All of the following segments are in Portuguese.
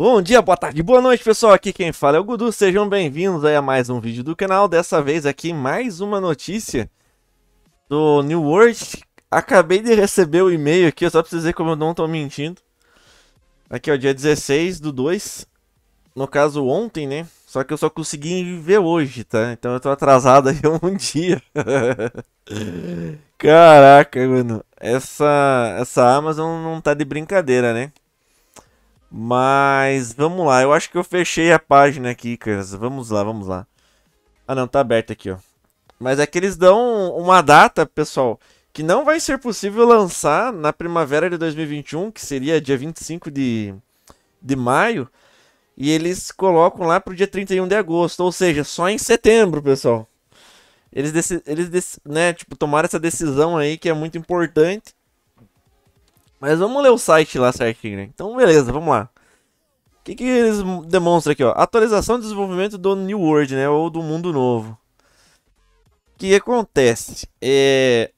Bom dia, boa tarde, boa noite pessoal, aqui quem fala é o Gudu, sejam bem-vindos a mais um vídeo do canal, dessa vez aqui mais uma notícia do New World, acabei de receber o um e-mail aqui, só pra vocês verem como eu não tô mentindo, aqui é o dia 16 do 2, no caso ontem né, só que eu só consegui ver hoje, tá, então eu tô atrasado aí um dia, caraca mano, essa, essa Amazon não tá de brincadeira né. Mas vamos lá, eu acho que eu fechei a página aqui, cara. Vamos lá, vamos lá. Ah não, tá aberto aqui, ó. Mas é que eles dão uma data, pessoal, que não vai ser possível lançar na primavera de 2021, que seria dia 25 de, de maio. E eles colocam lá pro dia 31 de agosto, ou seja, só em setembro, pessoal. Eles, eles né, tipo, tomaram essa decisão aí que é muito importante. Mas vamos ler o site lá certinho, né? Então, beleza, vamos lá. O que, que eles demonstram aqui, ó? Atualização de desenvolvimento do New World, né? Ou do Mundo Novo. O que acontece? É...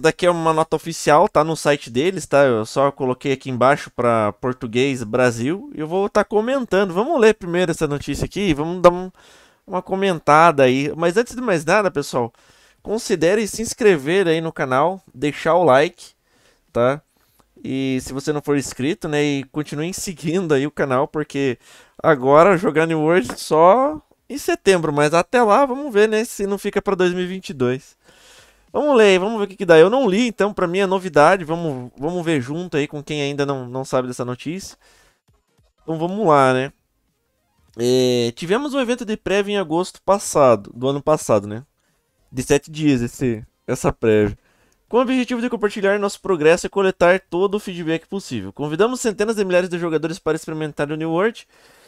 daqui é uma nota oficial, tá no site deles, tá? Eu só coloquei aqui embaixo para português Brasil e eu vou estar tá comentando. Vamos ler primeiro essa notícia aqui, vamos dar um, uma comentada aí. Mas antes de mais nada, pessoal, considere se inscrever aí no canal, deixar o like, tá? E se você não for inscrito, né, e continuem seguindo aí o canal, porque agora jogando New World só em setembro, mas até lá vamos ver, né, se não fica para 2022. Vamos ler, vamos ver o que, que dá. Eu não li, então para mim é novidade, vamos, vamos ver junto aí com quem ainda não, não sabe dessa notícia. Então vamos lá, né. É, tivemos um evento de prévia em agosto passado, do ano passado, né? De sete dias esse, essa prévia. Com o objetivo de compartilhar nosso progresso e coletar todo o feedback possível. Convidamos centenas de milhares de jogadores para experimentar o New World.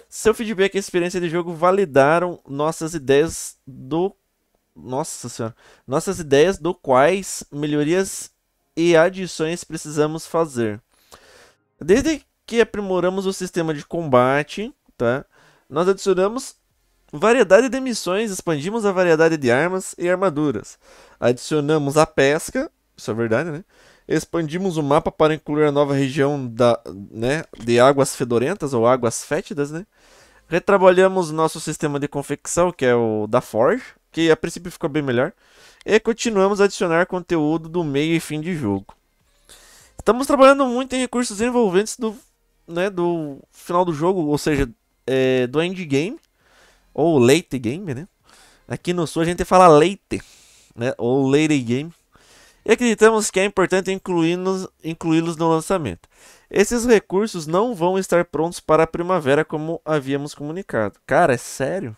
Seu feedback e experiência de jogo validaram nossas ideias do. Nossa senhora. Nossas ideias do quais melhorias e adições precisamos fazer. Desde que aprimoramos o sistema de combate, tá? Nós adicionamos variedade de missões, expandimos a variedade de armas e armaduras. Adicionamos a pesca isso é verdade, né? Expandimos o mapa para incluir a nova região da, né, de águas fedorentas ou águas fétidas, né? Retrabalhamos nosso sistema de confecção, que é o da Forge, que a princípio ficou bem melhor. E continuamos a adicionar conteúdo do meio e fim de jogo. Estamos trabalhando muito em recursos envolventes do, né, do final do jogo, ou seja, é, do endgame, ou late game, né? Aqui no sul a gente fala late, né? Ou late game e acreditamos que é importante incluí-los incluí no lançamento. Esses recursos não vão estar prontos para a primavera como havíamos comunicado. Cara, é sério?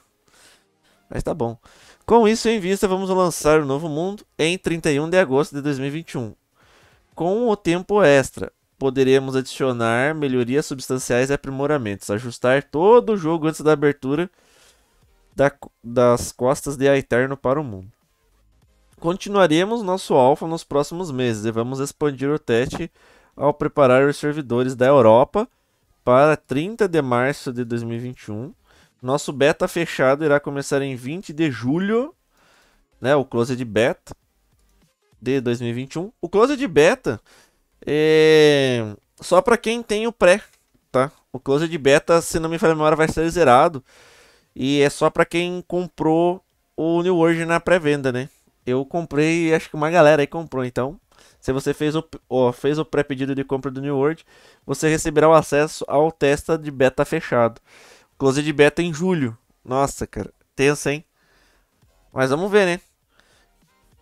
Mas tá bom. Com isso em vista, vamos lançar o Novo Mundo em 31 de agosto de 2021. Com o tempo extra, poderemos adicionar melhorias substanciais e aprimoramentos, ajustar todo o jogo antes da abertura da, das costas de Aeterno para o mundo. Continuaremos nosso alfa nos próximos meses e vamos expandir o teste ao preparar os servidores da Europa para 30 de março de 2021. Nosso beta fechado irá começar em 20 de julho, né, o closed beta de 2021. O closed beta é só para quem tem o pré, tá? O closed beta, se não me falha a memória, vai ser zerado e é só para quem comprou o New World na pré-venda, né? eu comprei, acho que uma galera aí comprou, então. Se você fez o, ó, fez o pré-pedido de compra do New World, você receberá o acesso ao testa de beta fechado. Close de beta em julho. Nossa, cara, tenso, hein? Mas vamos ver, né?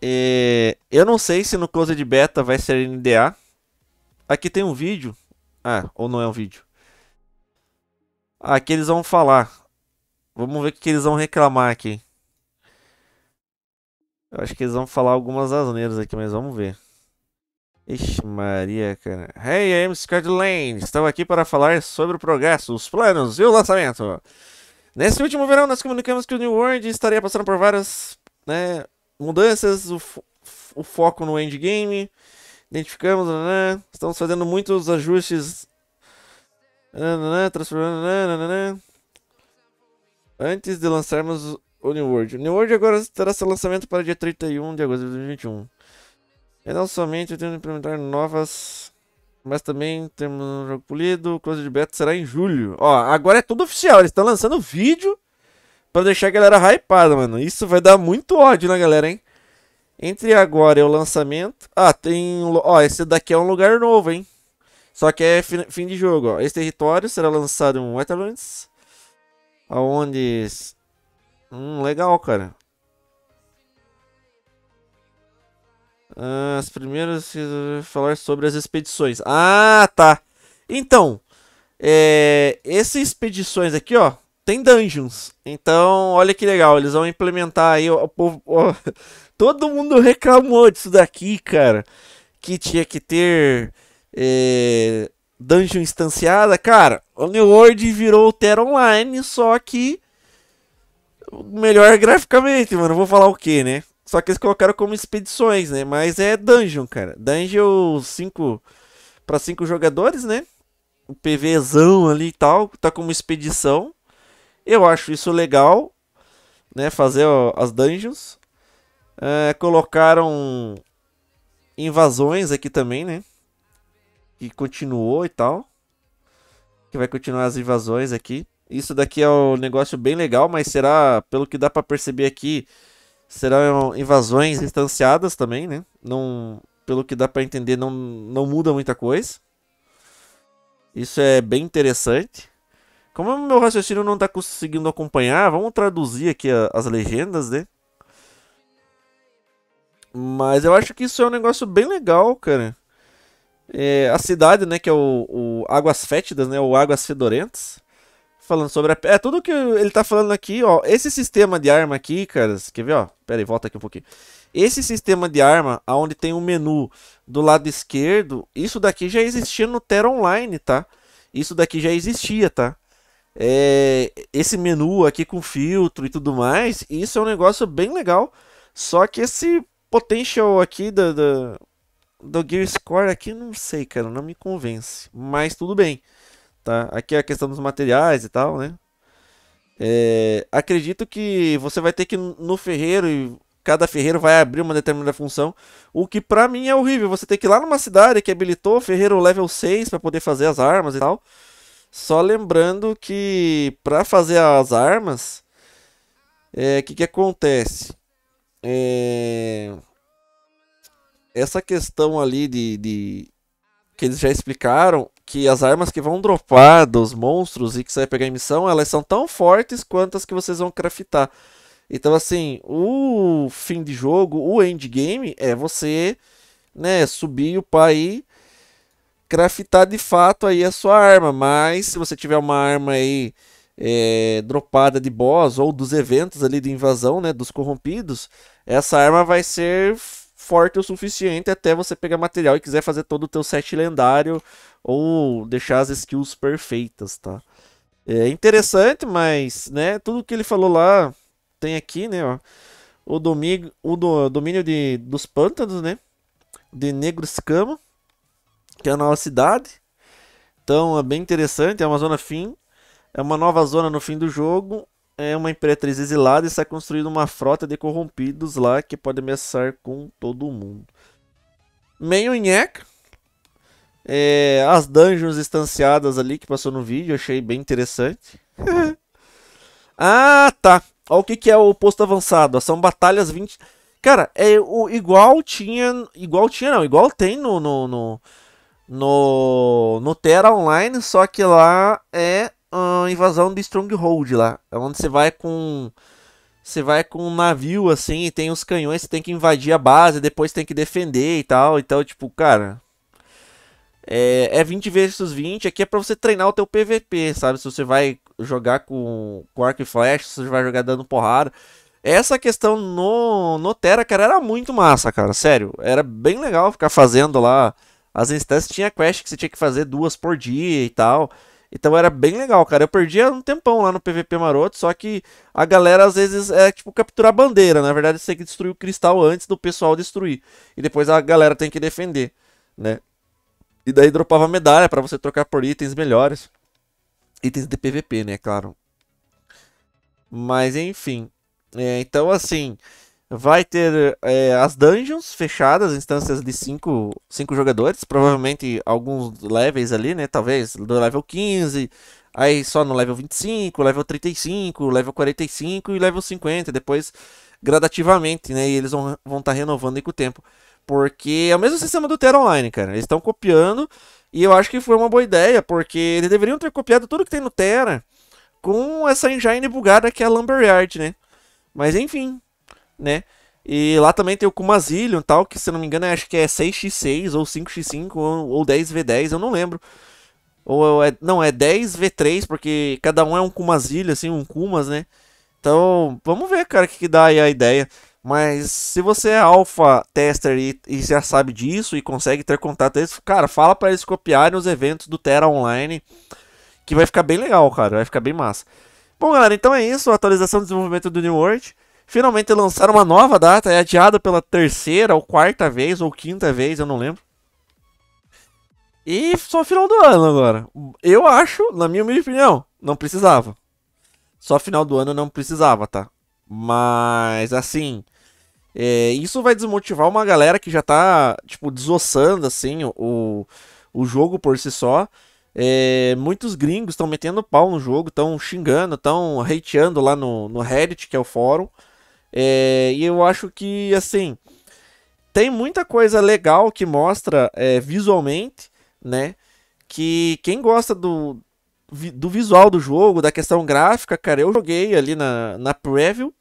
É... Eu não sei se no close de beta vai ser NDA. Aqui tem um vídeo. Ah, ou não é um vídeo. Aqui ah, eles vão falar. Vamos ver o que eles vão reclamar aqui. Eu acho que eles vão falar algumas asneiras aqui, mas vamos ver. Ixi Maria, cara. Hey, I'm Scott Lane. Estou aqui para falar sobre o progresso, os planos e o lançamento. Nesse último verão, nós comunicamos que o New World estaria passando por várias né, mudanças, o, fo o, foco no endgame. Identificamos, né, né estamos fazendo muitos ajustes. Né, né, né Antes de lançarmos New World? New World agora terá seu lançamento para dia 31 de agosto de 2021. E é, não somente tendo implementar novas, mas também temos um jogo polido. O close de beta será em julho. Ó, agora é tudo oficial. Eles estão lançando vídeo para deixar a galera hypada, mano. Isso vai dar muito ódio na galera, hein? Entre agora e o lançamento. Ah, tem. Ó, esse daqui é um lugar novo, hein? Só que é fim de jogo, ó. Esse território será lançado em Wetlands, onde Hum, legal, cara. Ah, as primeiras falar sobre as expedições. Ah, tá. Então, é, essas expedições aqui, ó, tem dungeons. Então, olha que legal, eles vão implementar aí o, povo, todo mundo reclamou disso daqui, cara, que tinha que ter é, dungeon instanciada, cara. O New World virou o Terra Online, só que melhor graficamente, mano. Vou falar o que, né? Só que eles colocaram como expedições, né? Mas é dungeon, cara. Dungeon 5 para 5 jogadores, né? O PVzão ali e tal, tá como expedição. Eu acho isso legal, né? Fazer ó, as dungeons. É, colocaram invasões aqui também, né? Que continuou e tal. Que vai continuar as invasões aqui. Isso daqui é um negócio bem legal, mas será, pelo que dá para perceber aqui, serão invasões instanciadas também, né? Não, pelo que dá para entender, não, não muda muita coisa. Isso é bem interessante. Como o meu raciocínio não está conseguindo acompanhar, vamos traduzir aqui a, as legendas, né? Mas eu acho que isso é um negócio bem legal, cara. É, a cidade, né, que é o, o Águas Fétidas, né, ou Águas Fedorentas falando sobre a... É tudo que ele tá falando aqui, ó. Esse sistema de arma aqui, caras, quer ver, ó? Pera aí, volta aqui um pouquinho. Esse sistema de arma, aonde tem um menu do lado esquerdo, isso daqui já existia no Terra Online, tá? Isso daqui já existia, tá? É... Esse menu aqui com filtro e tudo mais, isso é um negócio bem legal. Só que esse potential aqui da... Do, do, do Gear Score aqui, não sei, cara, não me convence. Mas tudo bem. Tá? Aqui é a questão dos materiais e tal, né? É, acredito que você vai ter que no ferreiro e cada ferreiro vai abrir uma determinada função, o que para mim é horrível. Você tem que ir lá numa cidade que habilitou ferreiro level 6 para poder fazer as armas e tal. Só lembrando que para fazer as armas, o é, que, que acontece? É, essa questão ali de, de, que eles já explicaram que as armas que vão dropar dos monstros e que você vai pegar em missão, elas são tão fortes quanto as que vocês vão craftar. Então, assim, o fim de jogo, o endgame, é você né, subir o pai craftar de fato aí a sua arma. Mas se você tiver uma arma aí é, dropada de boss ou dos eventos ali de invasão, né, dos corrompidos, essa arma vai ser forte o suficiente até você pegar material e quiser fazer todo o teu set lendário ou deixar as skills perfeitas, tá? É interessante, mas, né, tudo que ele falou lá tem aqui, né, ó, o, domingo, o do, domínio de, dos pântanos, né, de Negro Escama, que é a nova cidade. Então é bem interessante, é uma zona fim, é uma nova zona no fim do jogo é uma imperatriz exilada e está construindo uma frota de corrompidos lá que pode ameaçar com todo mundo. Meio nheca. É, as dungeons estanciadas ali que passou no vídeo, achei bem interessante. ah, tá. Olha o que, que é o posto avançado. São batalhas 20. Cara, é o, igual tinha. Igual tinha, não. Igual tem no. no, no... No, no Terra Online, só que lá é invasão de Stronghold lá. É onde você vai com. Você vai com um navio assim e tem os canhões, você tem que invadir a base, depois tem que defender e tal. Então, tipo, cara. É, é 20 versus 20, aqui é pra você treinar o teu PVP, sabe? Se você vai jogar com, com arco e flecha, se você vai jogar dando porrada. Essa questão no, no Terra, cara, era muito massa, cara. Sério, era bem legal ficar fazendo lá. As instâncias tinha quest que você tinha que fazer duas por dia e tal. Então era bem legal, cara. Eu perdia um tempão lá no PVP maroto, só que a galera às vezes é tipo capturar bandeira. Na verdade, você tem que destruir o cristal antes do pessoal destruir. E depois a galera tem que defender, né? E daí dropava medalha para você trocar por itens melhores. Itens de PVP, né, claro. Mas enfim. É, então assim, Vai ter é, as dungeons fechadas, instâncias de 5 jogadores, provavelmente alguns levels ali, né? Talvez do level 15, aí só no level 25, level 35, level 45 e level 50, depois gradativamente, né? E eles vão estar vão tá renovando com o tempo. Porque é o mesmo sistema do Terra Online, cara. Eles estão copiando e eu acho que foi uma boa ideia, porque eles deveriam ter copiado tudo que tem no Terra com essa engine bugada que é a Lumberyard, né? Mas enfim, né? E lá também tem o Kumazillion tal, que se eu não me engano é, acho que é 6x6 ou 5x5 ou, 10v10, eu não lembro. Ou é, é não, é 10v3, porque cada um é um Kumazillion, assim, um Kumas, né? Então, vamos ver, cara, o que, que dá aí a ideia. Mas se você é alfa tester e, e, já sabe disso e consegue ter contato eles, cara, fala para eles copiarem os eventos do Terra Online, que vai ficar bem legal, cara, vai ficar bem massa. Bom, galera, então é isso, atualização do desenvolvimento do New World finalmente lançaram uma nova data, é adiada pela terceira ou quarta vez, ou quinta vez, eu não lembro. E só final do ano agora. Eu acho, na minha opinião, não precisava. Só final do ano não precisava, tá? Mas, assim, é, isso vai desmotivar uma galera que já tá, tipo, desossando, assim, o, o jogo por si só. É, muitos gringos estão metendo pau no jogo, estão xingando, estão hateando lá no, no Reddit, que é o fórum. É, e eu acho que, assim, tem muita coisa legal que mostra é, visualmente, né? Que quem gosta do, do visual do jogo, da questão gráfica, cara, eu joguei ali na, na preview.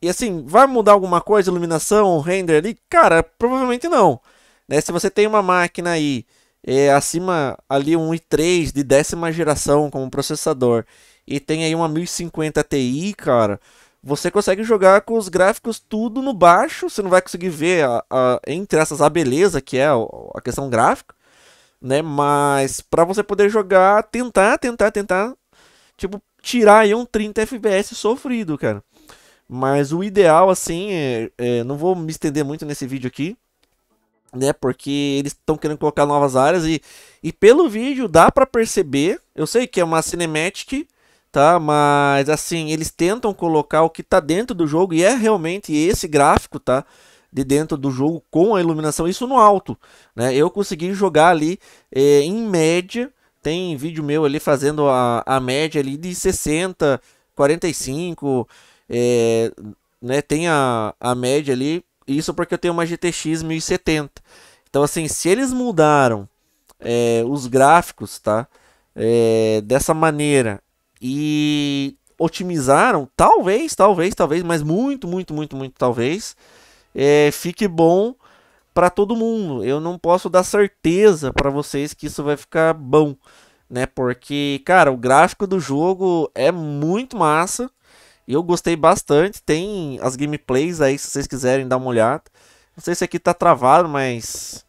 E assim, vai mudar alguma coisa, iluminação, render ali? Cara, provavelmente não. Né? Se você tem uma máquina aí é, acima ali um i3 de décima geração como processador e tem aí uma 1050 Ti, cara, você consegue jogar com os gráficos tudo no baixo, você não vai conseguir ver a, a, entre essas a beleza que é a questão gráfica, né? Mas para você poder jogar, tentar, tentar, tentar, tipo, tirar aí um 30 FPS sofrido, cara. Mas o ideal, assim, é, é, não vou me estender muito nesse vídeo aqui, né? Porque eles estão querendo colocar novas áreas e, e pelo vídeo dá para perceber. Eu sei que é uma cinematic tá? Mas assim, eles tentam colocar o que tá dentro do jogo e é realmente esse gráfico, tá? De dentro do jogo com a iluminação, isso no alto, né? Eu consegui jogar ali é, em média, tem vídeo meu ali fazendo a, a média ali de 60, 45, é, né? Tem a, a média ali, isso porque eu tenho uma GTX 1070. Então assim, se eles mudaram eh, os gráficos, tá? É, dessa maneira e otimizaram, talvez, talvez, talvez, mas muito, muito, muito, muito talvez, é, fique bom para todo mundo. Eu não posso dar certeza para vocês que isso vai ficar bom, né? Porque, cara, o gráfico do jogo é muito massa. Eu gostei bastante. Tem as gameplays aí, se vocês quiserem dar uma olhada. Não sei se aqui tá travado, mas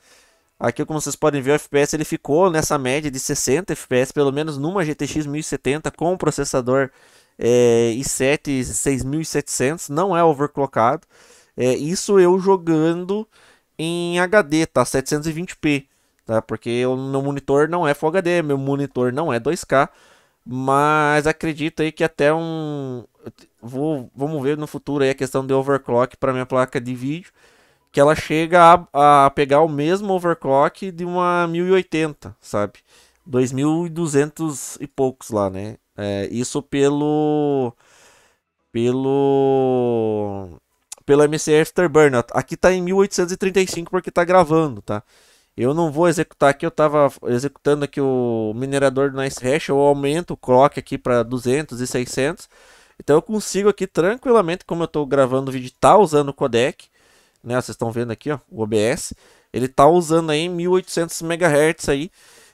Aqui, como vocês podem ver, o FPS ele ficou nessa média de 60 FPS, pelo menos numa GTX 1070 com o processador é, i7 6700, não é overclockado. É, isso eu jogando em HD, tá? 720p, tá? Porque o meu monitor não é Full HD, meu monitor não é 2K, mas acredito aí que até um... Vou, vamos ver no futuro aí a questão de overclock para minha placa de vídeo, que ela chega a, a pegar o mesmo overclock de uma 1080, sabe? 2200 e poucos lá, né? É, isso pelo pelo pelo MC Afterburner. Aqui tá em 1835 porque tá gravando, tá? Eu não vou executar aqui, eu tava executando aqui o minerador do Nice Hash, eu aumento o clock aqui para 200 e 600. Então eu consigo aqui tranquilamente, como eu estou gravando o vídeo, tá usando o codec, né? Vocês estão vendo aqui, ó, o OBS, ele tá usando aí 1800 MHz aí,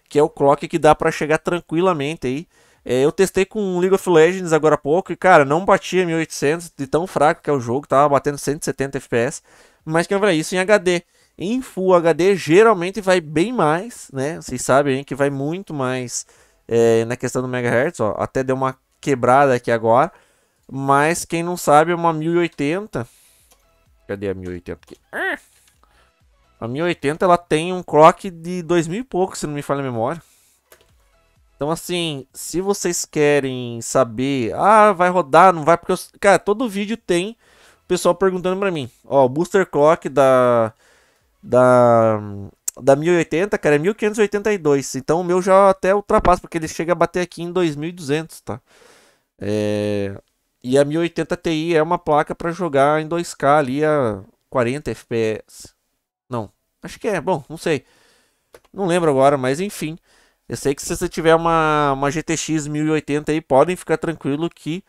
que é o clock que dá para chegar tranquilamente aí. É, eu testei com League of Legends agora há pouco e, cara, não batia 1800 de tão fraco que é o jogo, tava batendo 170 FPS, mas que eu é falei, isso em HD. Em Full HD geralmente vai bem mais, né? Vocês sabem hein, que vai muito mais é, na questão do megahertz, ó, até deu uma quebrada aqui agora. Mas quem não sabe, é uma 1080 Cadê a 1080 aqui? A 1080 ela tem um clock de 2000 e pouco, se não me falha a memória. Então assim, se vocês querem saber, ah, vai rodar, não vai, porque eu... cara, todo vídeo tem o pessoal perguntando para mim. Ó, o booster clock da da da 1080, cara, é 1582. Então o meu já até ultrapassa, porque ele chega a bater aqui em 2200, tá? É, e a 1080 Ti é uma placa para jogar em 2K ali a 40 FPS. Não, acho que é, bom, não sei. Não lembro agora, mas enfim. Eu sei que se você tiver uma, uma GTX 1080 aí, podem ficar tranquilo que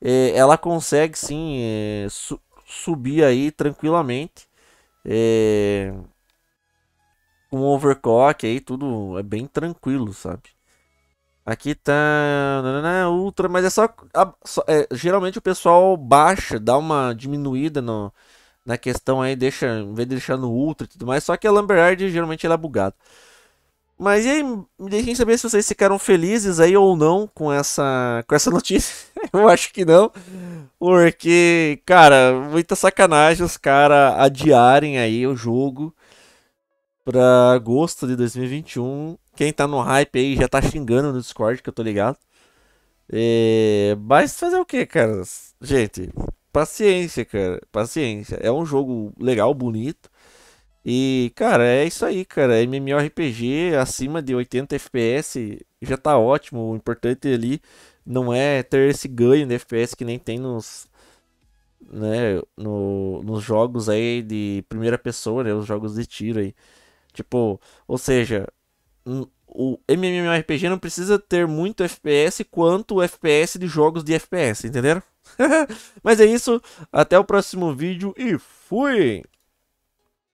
é, ela consegue sim é, su subir aí tranquilamente. É, overclock aí, tudo é bem tranquilo, sabe? Aqui tá ultra, mas é só, é, geralmente o pessoal baixa, dá uma diminuída no, na questão aí, deixa, em vez de deixar no ultra e tudo mais, só que a Lumberyard geralmente ela é bugada. Mas e aí, me deixem saber se vocês ficaram felizes aí ou não com essa, com essa notícia. Eu acho que não, porque, cara, muita sacanagem os caras adiarem aí o jogo para agosto de 2021 quem tá no hype aí já tá xingando no Discord, que eu tô ligado. É, mas fazer o que, cara? Gente, paciência, cara. Paciência. É um jogo legal, bonito. E, cara, é isso aí, cara. MMORPG acima de 80 FPS já tá ótimo. O importante ali não é ter esse ganho de FPS que nem tem nos. Né, no, nos jogos aí de primeira pessoa, né, os jogos de tiro aí. Tipo, ou seja, o MMORPG não precisa ter muito FPS quanto o FPS de jogos de FPS, entenderam? Mas é isso, até o próximo vídeo e fui!